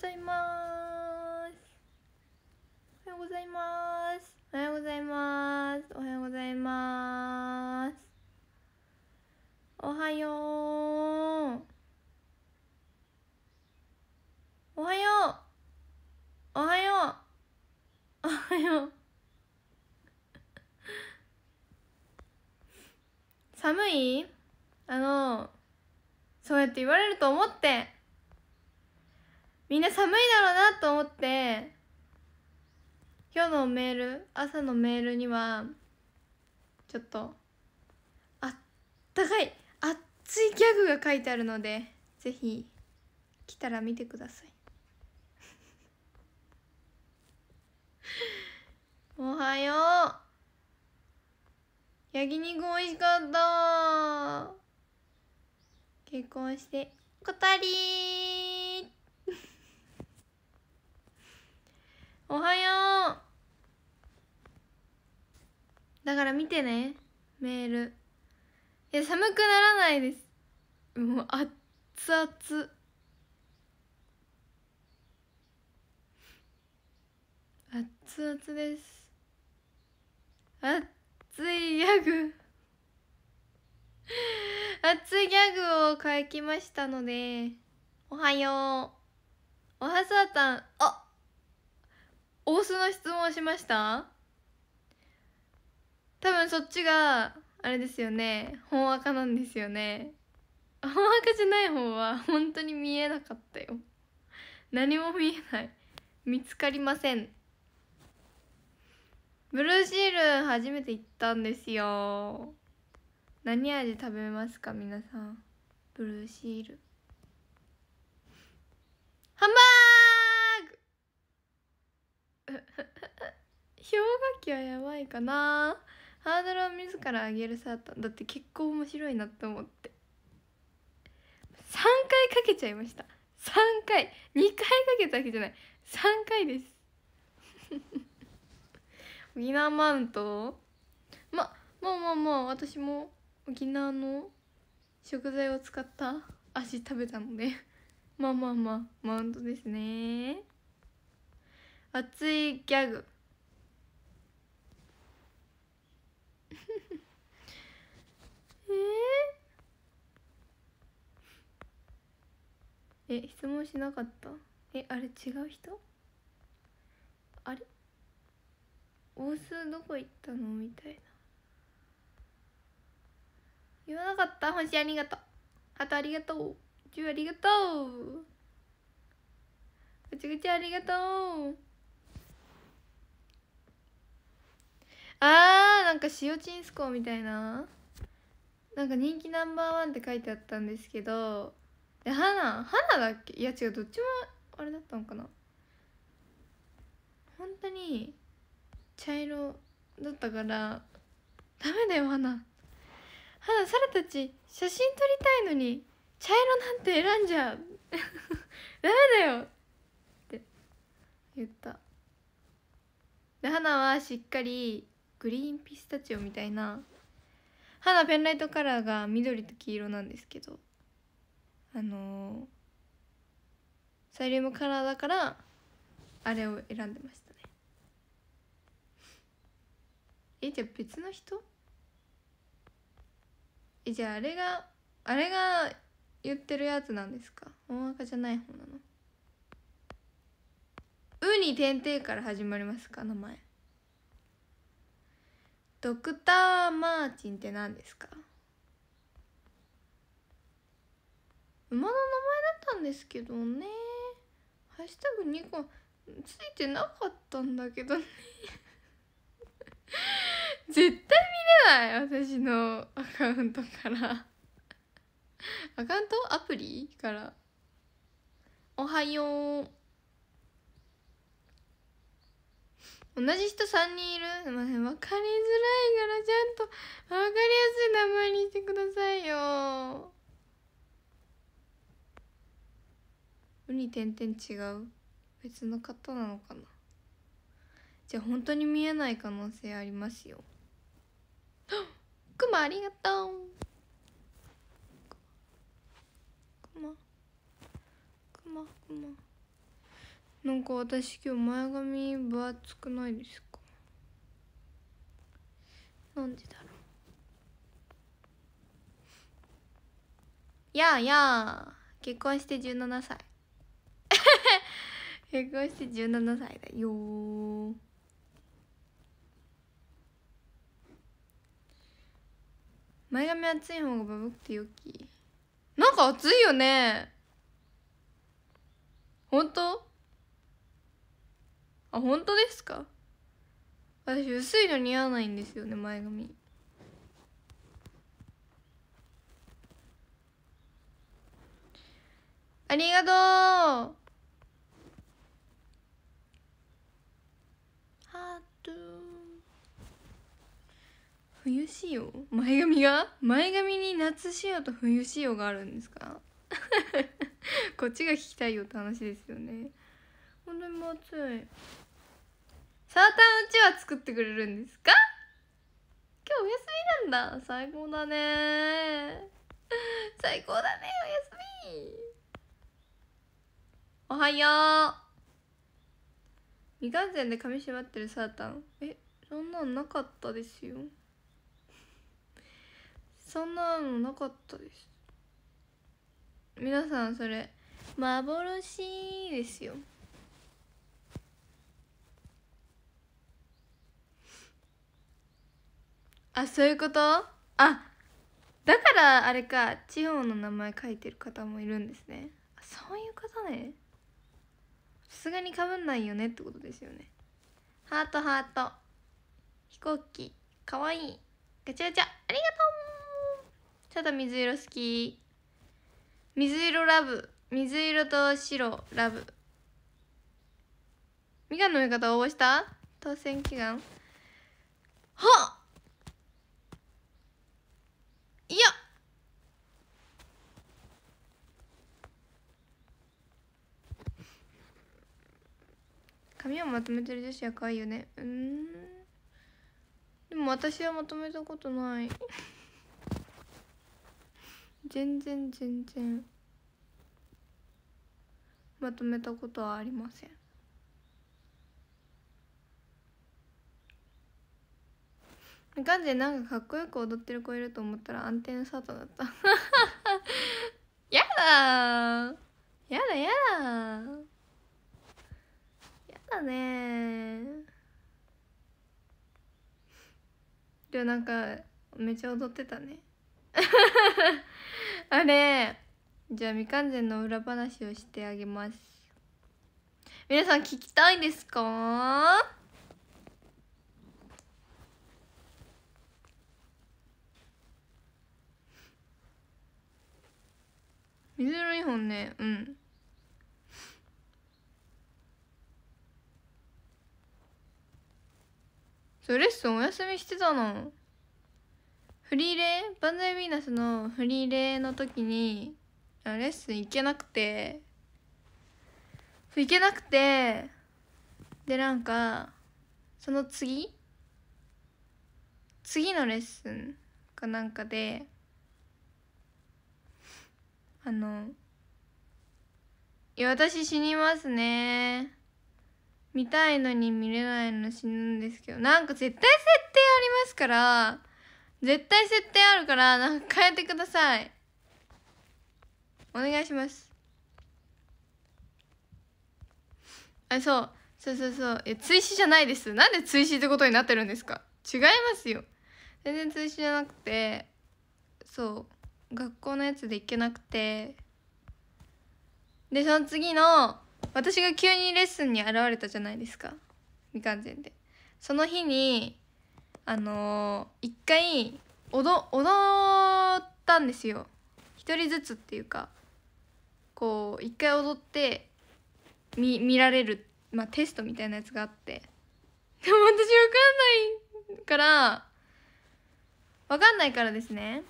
ございますおはようございますおはようございますおはようございますおはようおはようおはようおはよう 寒いあのそうやって言われると思って朝のメールにはちょっとあったかい熱いギャグが書いてあるのでぜひ来たら見てくださいおはよう焼肉美味しかった結婚してこたりおはようだから見てねメールいや寒くならないですもう熱々熱々です熱いギャグ熱いギャグを書きましたのでおはようおはさたんあ大須の質問しました多分そっちがあれですよね本赤なんですよね本赤じゃない方は本当に見えなかったよ何も見えない見つかりませんブルーシール初めて行ったんですよ何味食べますか皆さんブルーシールハンバーグ 氷河期はやばいかなハードルを自ら上げるサータだって結構面白いなって思って3回かけちゃいました3回2回かけたわけじゃない3回です 沖縄マウントままあまあまあ私も沖縄の食材を使った足食べたのでまあまあまあマウントですね熱いギャグえー、え質問しなかったえあれ違う人あれ大須どこ行ったのみたいな言わなかった星ありがとうあとありがとう10ありがとうぐちぐちありがとうあーなんか塩チンスコみたいななんか人気ナンバーワンって書いてあったんですけどで花花だっけいや違うどっちもあれだったのかな本当に茶色だったからダメだよ花花サラたち写真撮りたいのに茶色なんて選んじゃ ダメだよって言ったで花はしっかりグリーンピスタチオみたいな肌ペンライトカラーが緑と黄色なんですけどあのー、サイリウムカラーだからあれを選んでましたねえじゃあ別の人えじゃああれがあれが言ってるやつなんですか大赤じゃない方なの「う」にて々から始まりますか名前ドクター・マーチンって何ですか馬の名前だったんですけどねハッシュタグ2個ついてなかったんだけどね 絶対見れない私のアカウントからアカウントアプリからおはよう同じ人3人いるすいません分かりづらいからちゃんと分かりやすい名前にしてくださいように点々違う別の方なのかなじゃあ本当に見えない可能性ありますよくまありがとうくまくまくまなんか私今日前髪分厚くないですかなんでだろうやあやあ結婚して17歳 結婚して17歳だよ前髪厚い方がバブくて良きなんか厚いよね本当本当ですか私薄いの似合わないんですよね前髪ありがとうハート冬仕様前髪が前髪に夏仕様と冬仕様があるんですか こっちが聞きたいよって話ですよね本当にもう暑いサーターうちは作ってくれるんですか今日お休みなんだ最高だね 最高だねお休みおはよう未完全で髪縛ってるサータンえそんなんなかったですよそんなのなかったです皆さんそれ幻ですよあそういうことあだからあれか地方の名前書いてる方もいるんですねそういうことねさすがにかぶんないよねってことですよねハートハート飛行機かわいいガチャガチャありがとうただ水色好き水色ラブ水色と白ラブみかんの味方応募した当選祈願はっいや髪をまとめてる女子は可愛いよねうんでも私はまとめたことない全然全然まとめたことはありませんガンジなんかかっこよく踊ってる子いると思ったら暗転サートだった やだやだやだやだねでもなんかめっちゃ踊ってたね あれじゃあ未完全の裏話をしてあげます皆さん聞きたいですか水色2本ねうんそうレッスンお休みしてたのフリーレーバンザイヴィーナスのフリーレーの時にレッスン行けなくて行けなくてでなんかその次次のレッスンかなんかであのいや私死にますね見たいのに見れないの死ぬんですけどなんか絶対設定ありますから絶対設定あるからなんか変えてくださいお願いしますあそうそうそうそういや追試じゃないですなんで追試ってことになってるんですか違いますよ全然追試じゃなくてそう学校のやつで行けなくてでその次の私が急にレッスンに現れたじゃないですか未完全でその日にあのー、一回踊踊ったんですよ一人ずつっていうかこう一回踊って見見られる、まあ、テストみたいなやつがあってでも私わかんないからわかんないからですね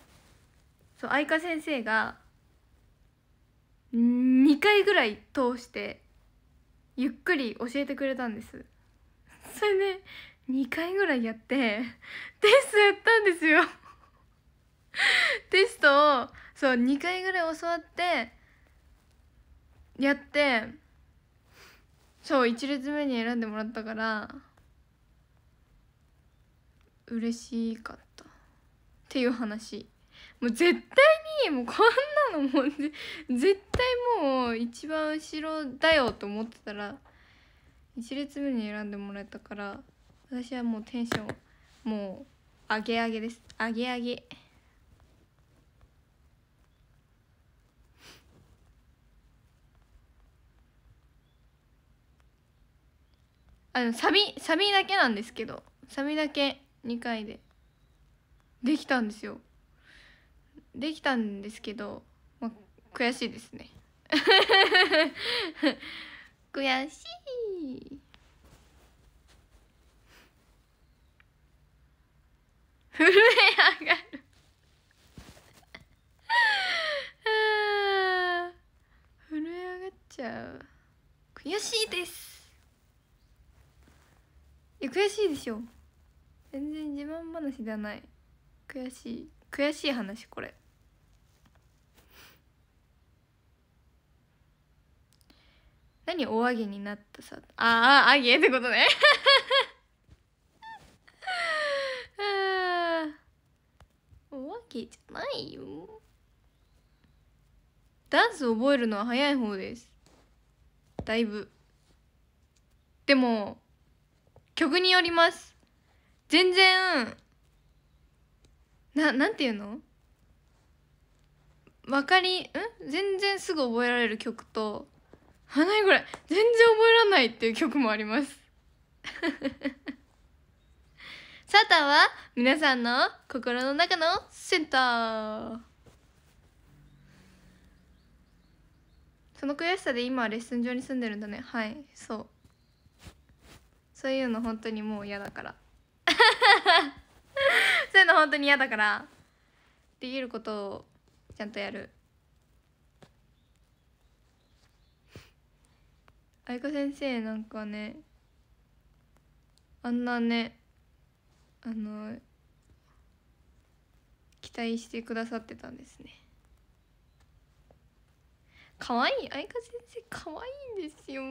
そう愛花先生が2回ぐらい通してゆっくり教えてくれたんです それね2回ぐらいやってテストやったんですよ テストをそう2回ぐらい教わってやってそう1列目に選んでもらったから嬉しかったっていう話。もう絶対にもうこんなのもう絶対もう一番後ろだよと思ってたら1列目に選んでもらえたから私はもうテンションもう上げ上げです上げ上げ。あのサビサビだけなんですけどサビだけ2回でできたんですよできたんですけど、まあ、悔しいですね 悔しい震え上がる震え上がっちゃう 悔しいですいや悔しいでしょ全然自慢話じゃない悔しい悔しい話これ何おあげになったさあああげってことねおあげじゃないよダンス覚えるのは早い方ですだいぶでも曲によります全然ななんていうのわかりん全然すぐ覚えられる曲とあ、いにこれ全然覚えらないっていう曲もあります。サタンは皆さんの心の中のセンター。その悔しさで今レッスン場に住んでるんだね。はい、そう。そういうの本当にもう嫌だから。そういうの本当に嫌だから。できることをちゃんとやる。愛子先生なんかねあんなねあの期待してくださってたんですね可愛い愛花先生可愛いんですよ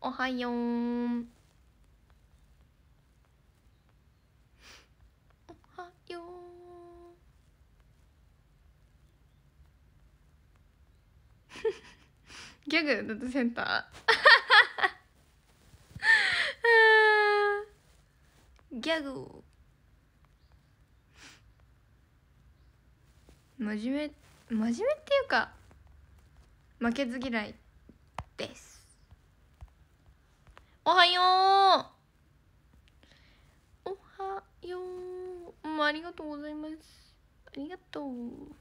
おはようギャグだっセンター ギャグ真面目真面目っていうか負けず嫌いですおはようおはようもうありがとうございますありがとう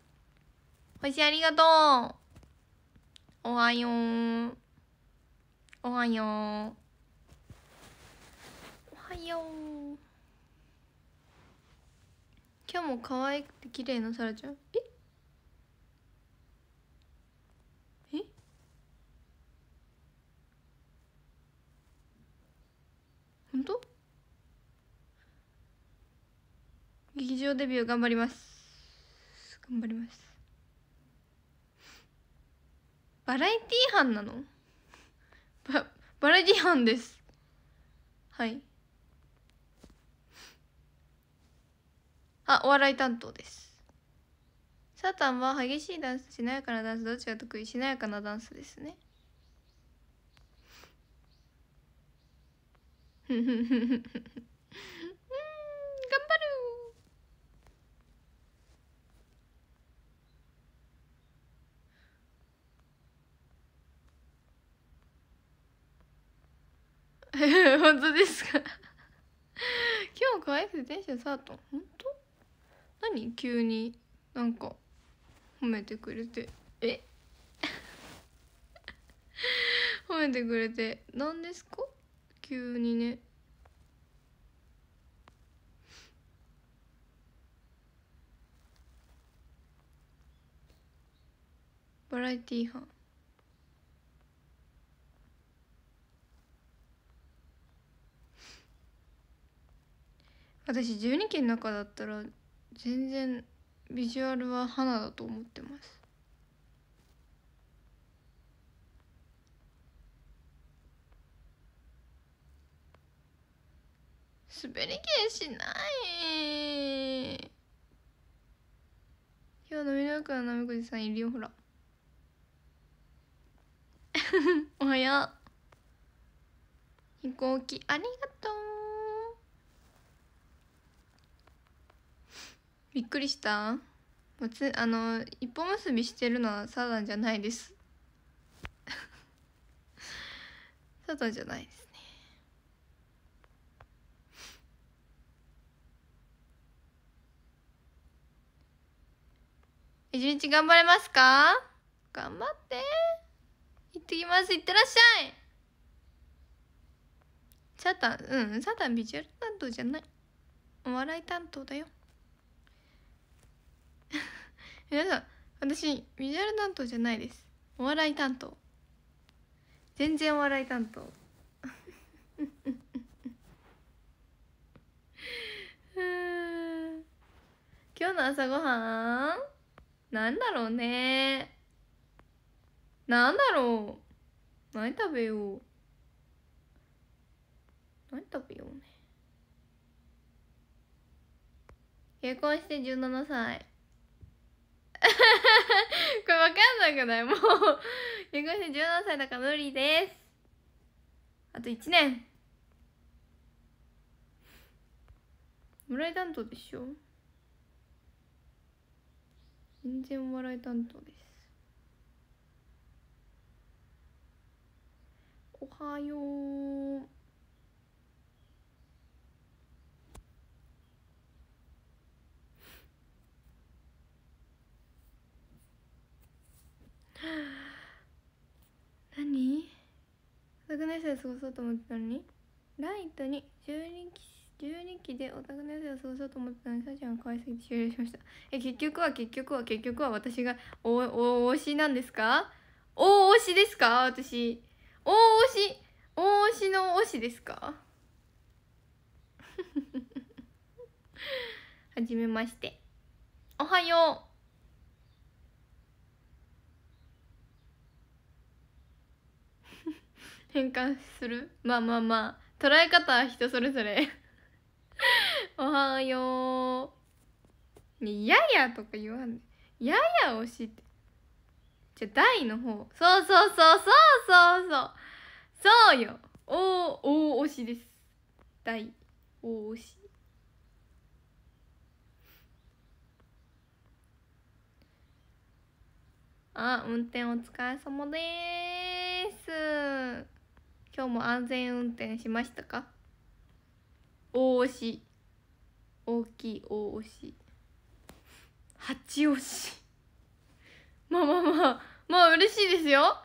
星ありがとうおはよう。おはよう。おはよう。今日も可愛くて綺麗なさらちゃん。え本当劇場デビュー頑張ります頑張りますバラエティー班なのババラエティー班ですはいあお笑い担当ですサタンは激しいダンスしなやかなダンスどっちが得意しなやかなダンスですねふふふふふ 本当ですか今日可愛くてテンション下がった本当何急になんか褒めてくれてえ 褒めてくれて何ですか急にねバラエティー班私12期の中だったら全然ビジュアルは花だと思ってます滑り切しない今日飲みの奥のなめこじさんいるよほら おはよう飛行機ありがとうびっくりしたもつあの一本結びしてるのはサザンじゃないです サザンじゃないですね一日頑張れますか頑張って行ってきます行ってらっしゃいサタンうんサタンビジュアル担当じゃないお笑い担当だよ皆 さん私ビジュアル担当じゃないですお笑い担当全然お笑い担当 今日の朝ごはんなんだろうねなんだろう何食べよう何食べようね結婚して17歳 これわかんなくないもう弁護士て17歳だから無理ですあと1年村井担当でしょ全然お笑い担当ですおはよう何オタクの夜を過ごそうと思ってたのにライトに12期12期でオタクの夜を過ごそうと思ってたのにさちゃんが可愛すぎて終了しましたえ結局は結局は結局は私がおお推しなんですかお推しですか私お推しお推しの推しですか はじめましておはよう変換するまあまあまあ捉え方は人それぞれ おはよう、ね、ややとか言わんねややを知ってじゃ大の方そうそうそうそうそうそうそうよおお推しです大お推しあ運転お疲れ様です今日も安全運転しましたか大押し大きい大押し八押しまあまあまあまあ嬉しいですよものす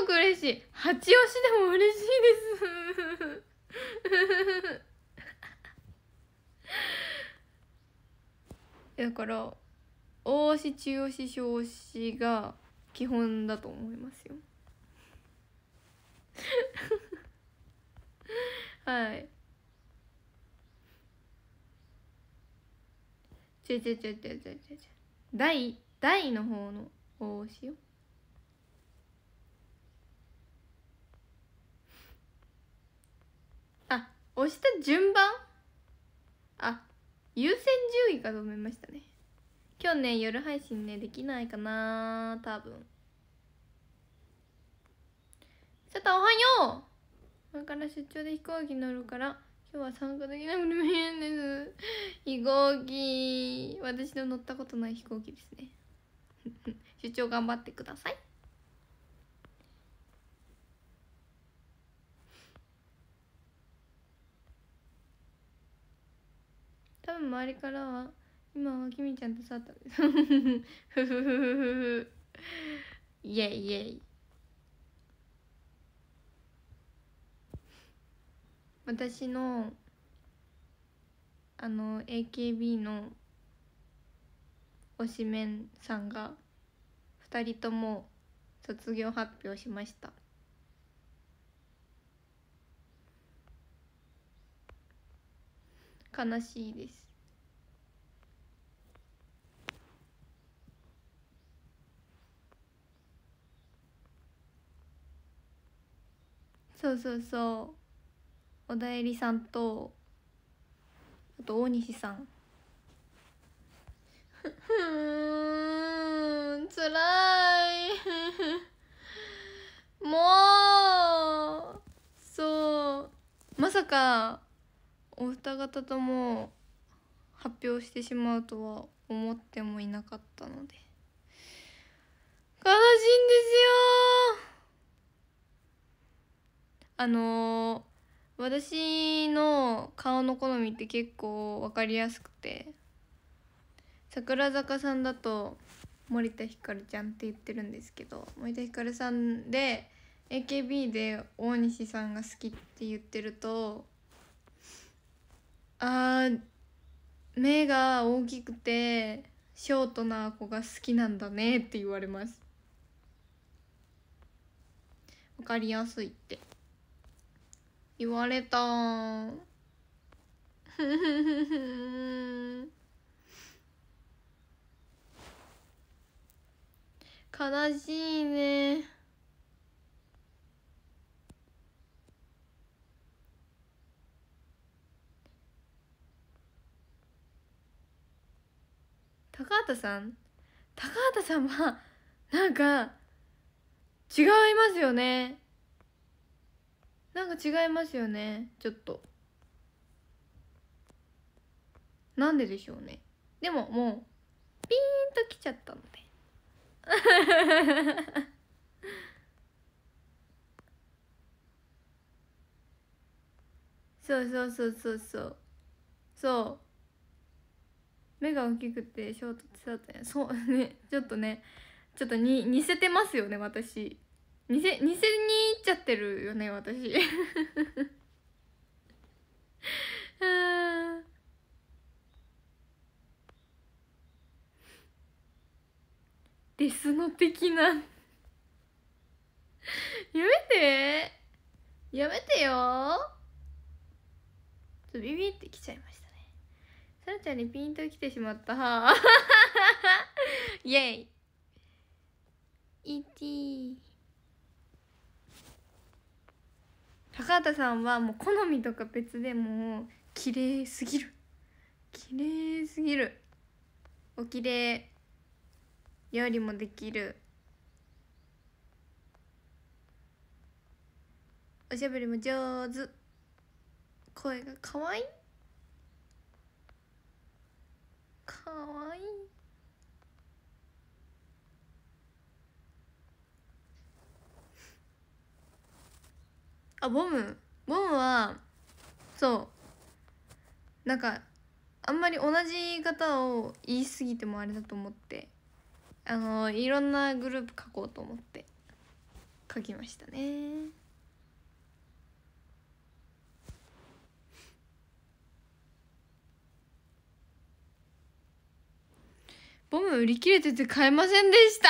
ごく嬉しい八押しでも嬉しいです だから大押し中押し小押しが基本だと思いますよ はいちょちょちょちょちょちょちょ大大の方の方をしようあ押した順番あ優先順位かと思いましたね今日ね夜配信ねできないかな多分ちょっとおはようこれから出張で飛行機乗るから今日は参加できなくて大変です飛行機私の乗ったことない飛行機ですね 出張頑張ってください多分周りからは今はきみちゃんとさったふふふふふイエイイエイ私のあの AKB の推しメンさんが2人とも卒業発表しました悲しいですそうそうそう小田恵さんとあと大西さんふんつらい もうそうまさかお二方とも発表してしまうとは思ってもいなかったので悲しいんですよあのー私の顔の好みって結構分かりやすくて桜坂さんだと森田ひかるちゃんって言ってるんですけど森田ひかるさんで AKB で大西さんが好きって言ってるとあー目が大きくてショートな子が好きなんだねって言われます。わかりやすいって。言われたふ 悲しいね高畑さん高畑さんはなんか違いますよねなんか違いますよねちょっとなんででしょうねでももうピーンと来ちゃったのでそうそうそうそうそうそう目が大きくて衝突ートってそうねちょっとねちょっとに似せてますよね私偽偽にいっちゃってるよね私 あデスの的なやめてやめてよちょビビってきちゃいましたねさらちゃんにピンときてしまったは イェイィー高畑さんはもう好みとか別でもう綺麗すぎる綺麗すぎるお綺麗料理もできるおしゃべりも上手声がかわいいかわいいあボムボムはそうなんかあんまり同じ言い方を言い過ぎてもあれだと思ってあのいろんなグループ書こうと思って書きましたねボム売り切れてて買えませんでした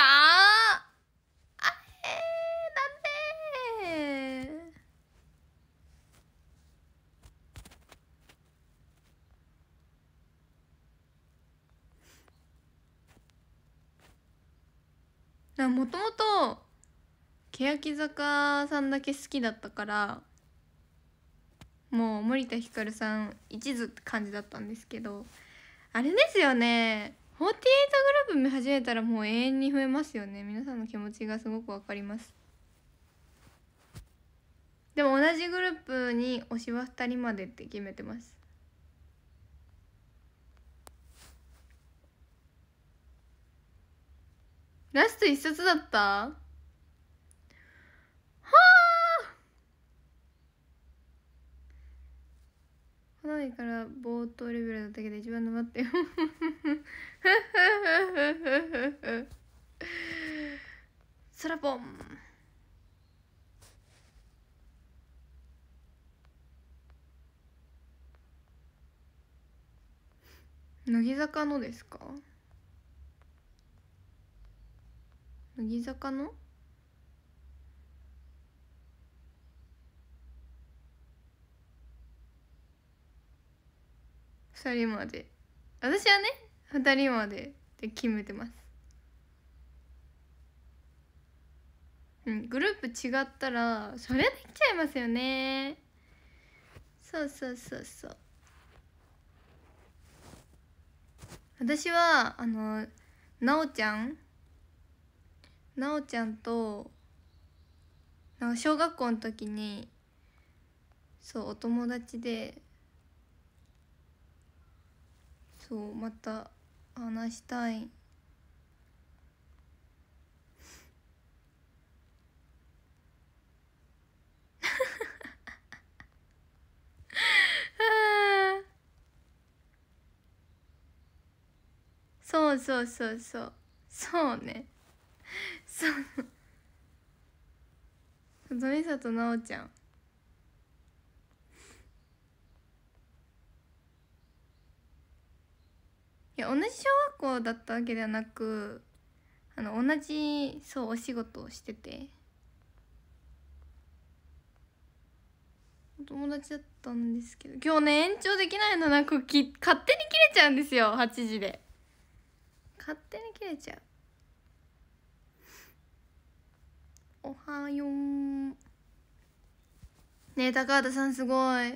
欅坂さんだけ好きだったからもう森田ひかるさん一途って感じだったんですけどあれですよね48グループ見始めたらもう永遠に増えますよね皆さんの気持ちがすごくわかりますでも同じグループに推しは2人までって決めてますラスト1冊だった花火から冒頭レベルだったけど一番沼ってよそらぽん乃木坂のですか乃木坂の人まで私はね2人までで決めてますうんグループ違ったらそりゃできちゃいますよねそうそうそうそう私はあのなおちゃんなおちゃんとなんか小学校の時にそうお友達でそうまた話したいそうそうそうそうそうねそうさ里奈央ちゃん同じ小学校だったわけではなくあの同じそうお仕事をしててお友達だったんですけど今日ね延長できないのなんかき勝手に切れちゃうんですよ8時で勝手に切れちゃうおはようねえ高畑さんすごい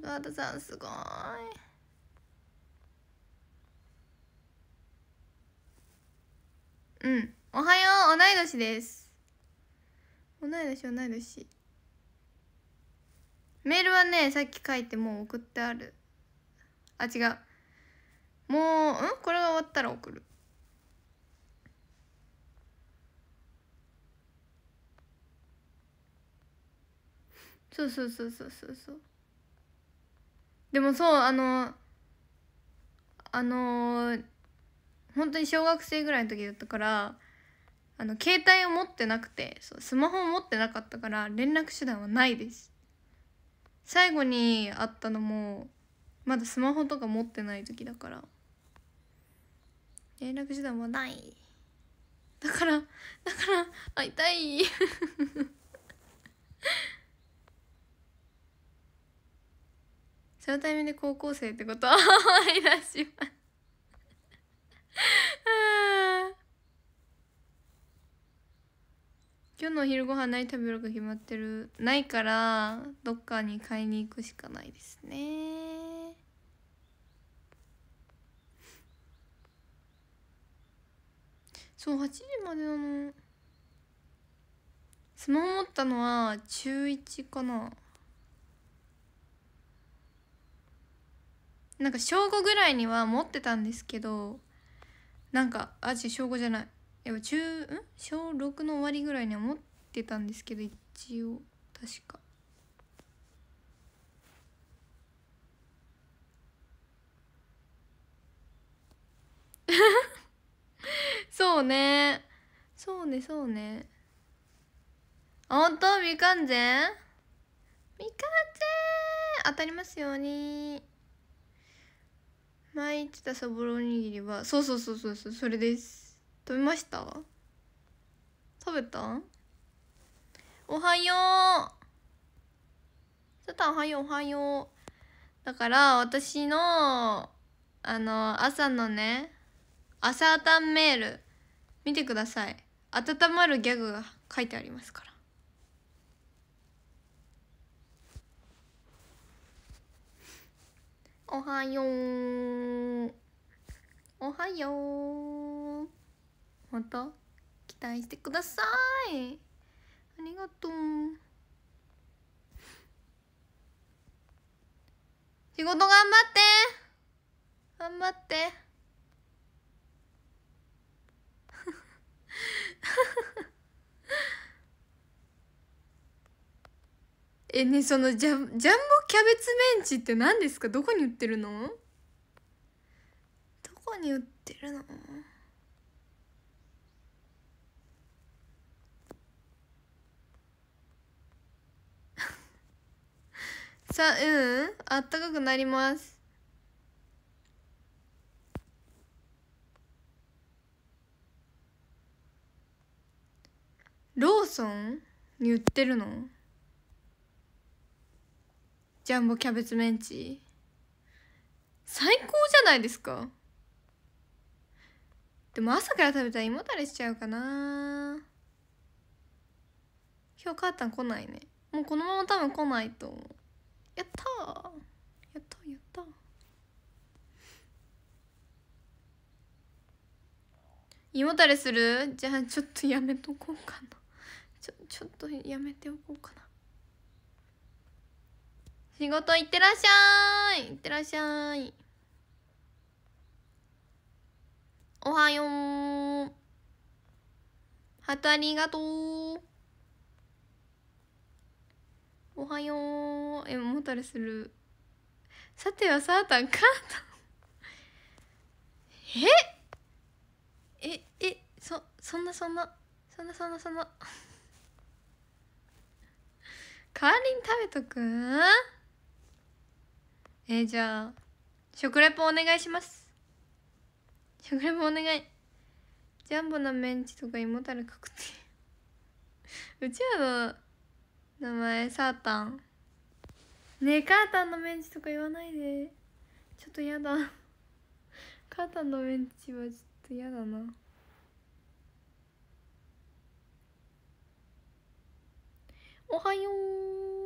高畑さんすごいうんおはよう同い年です同い年同い年メールはねさっき書いてもう送ってあるあ違うもううんこれが終わったら送るそうそうそうそうそうそうでもそうあのあのー、本当に小学生ぐらいの時だったからあの携帯を持ってなくてそうスマホを持ってなかったから連絡手段はないです最後に会ったのもまだスマホとか持ってない時だから連絡手段はないだからだから会いたい そのタイミングで高校生ってことは思い出します 今日のお昼ご飯何食べるか決まってるないからどっかに買いに行くしかないですねそう8時までなのスマホ持ったのは中1かななんか正午ぐらいには持ってたんですけどなんかあじ小5じゃないやっぱ中ん小6の終わりぐらいには持ってたんですけど一応確か そうねそうねそうねほんとみかんぜんみかんぜん当たりますように前言ってたそぼろおにぎりはそうそうそうそうそうそれです食べました食べたおはようちょっとおはようおはようだから私のあの朝のね朝タンメール見てください温まるギャグが書いてありますからおはよう。おはよう。また期待してください。ありがとう。仕事頑張って頑張って えねそのジャジャンボキャベツメンチって何ですかどこに売ってるのどこに売ってるの さあうんあったかくなりますローソンに売ってるのジャンボキャベツメンチ最高じゃないですかでも朝から食べたら胃もたれしちゃうかな今日母ちゃん来ないねもうこのまま多分来ないと思うやったーやったやった胃もたれするじゃあちょっとやめとこうかなちょちょっとやめておこうかな仕事行ってらっしゃい行ってらっしゃいおはようハートありがとうおはようえもたれするさてはサータンかートえええそそんなそんなそんなそんなそんなカーリン食べとくんえー、じゃあ食レポお願いします食レポお願いジャンボなメンチとか胃もたれかくて うちらの名前サータンねえカータンのメンチとか言わないでちょっとやだカータンのメンチはちょっとやだなおはよう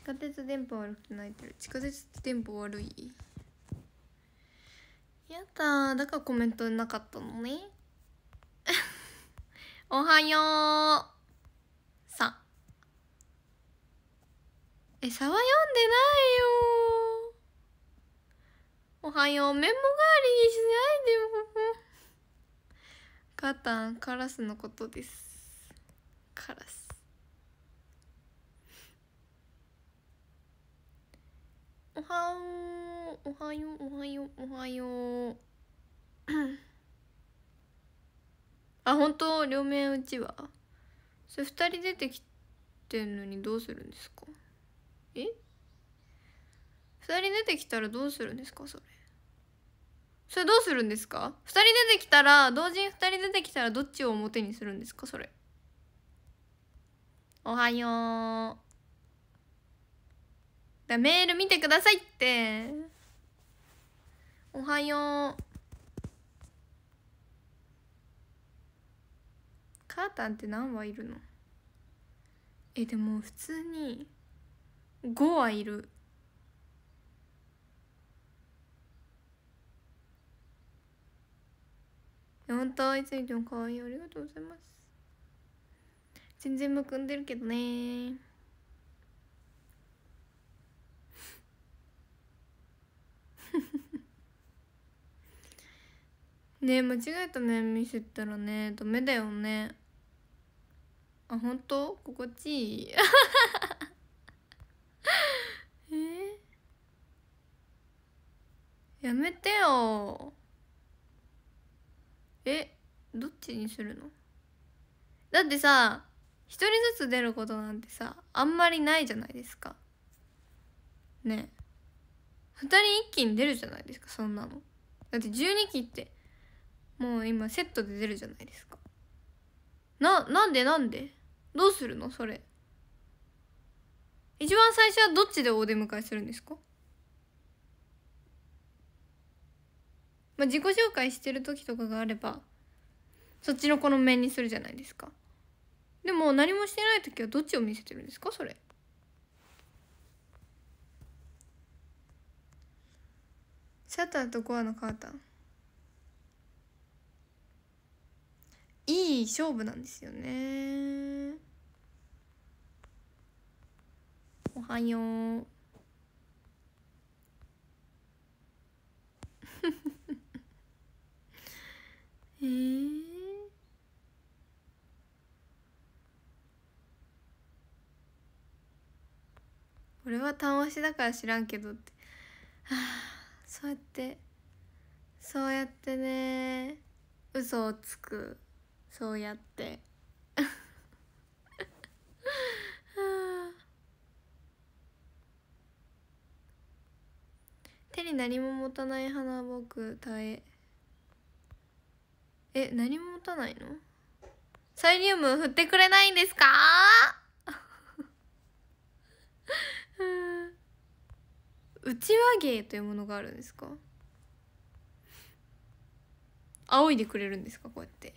地下鉄電波悪くて泣いてる地下鉄電波悪いやだだからコメントなかったのね おはようさえさは読んでないよおはようメモ代わりにしないでよガタンカラスのことですカラスおはよう、おはよう、おはよう、おはよう。あ、本当両面うちは。それ2人出てきてんのにどうするんですかえ ?2 人出てきたらどうするんですかそれ。それどうするんですか ?2 人出てきたら、同時に2人出てきたらどっちを表にするんですかそれ。おはよう。だメール見てくださいっておはようカータンって何羽いるのえでも普通に5はいる本当いつ見ても可愛いありがとうございます全然むくんでるけどねね間違えた面見せたらねダメだよねあ本当心地いい えー、やめてよえどっちにするのだってさ一人ずつ出ることなんてさあんまりないじゃないですかね二人一気に出るじゃないですかそんなのだって12期ってもう今セットで出るじゃないですかななんでなんでどうするのそれ一番最初はどっちでお出迎えするんですかまあ自己紹介してる時とかがあればそっちのこの面にするじゃないですかでも何もしてない時はどっちを見せてるんですかそれシャッターとコアのカータンいい勝負なんですよねおはよう えー俺はたわしだから知らんけどってはあそうやってそうやってね嘘をつく。そうやって 手に何も持たない花僕耐ええ何も持たないのサイリウム振ってくれないんですか うちわ芸というものがあるんですか仰いでくれるんですかこうやって。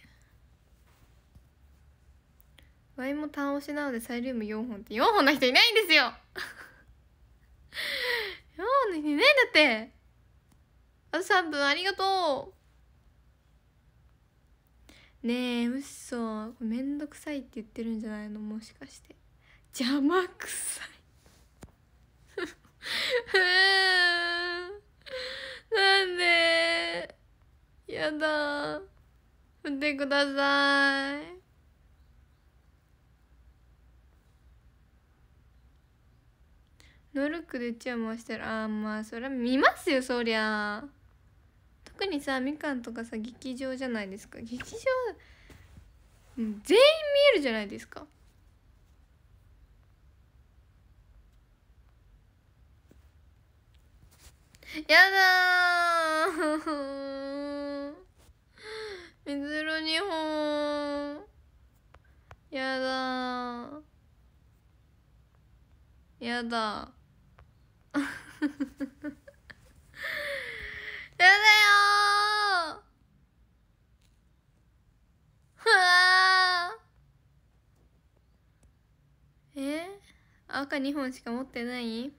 ワイも単押しなのでサイリウム4本って4本の人いないんですよ4 本の人いないんだってあと3分ありがとうねえうっそめんどくさいって言ってるんじゃないのもしかして邪魔くさいなんでやだ振ってくださいノルックで注文してるああまあそりゃ見ますよそりゃ特にさみかんとかさ劇場じゃないですか劇場全員見えるじゃないですかやだ水色2本やだやだ やだよふわえ赤2本しか持ってない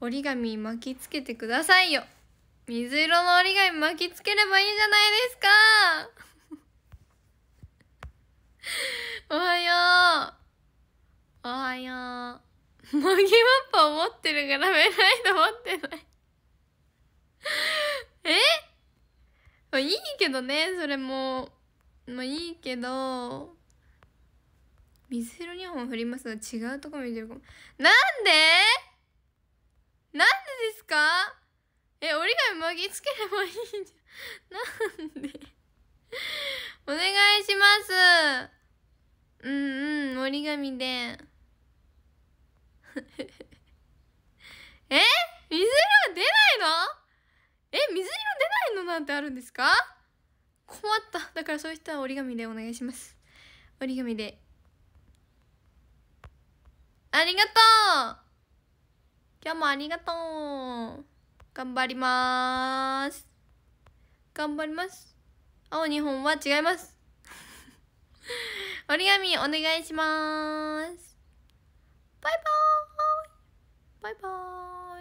折り紙巻きつけてくださいよ水色の折り紙巻きつければいいじゃないですか おはようおはようマギマッパを持ってるからメライド持ってないえいいけどねそれもまあいいけど水色2本振りますが違うとこ見てるかもなんでなんでですかえ折り紙巻きつければいいじゃん なんでお願いしますうんうん折り紙で。え水色出ないのえ水色出ないのなんてあるんですか困っただからそういう人は折り紙でお願いします折り紙でありがとう今日もありがとう頑張ります頑張ります青2本は違います 折り紙お願いします拜拜，拜拜。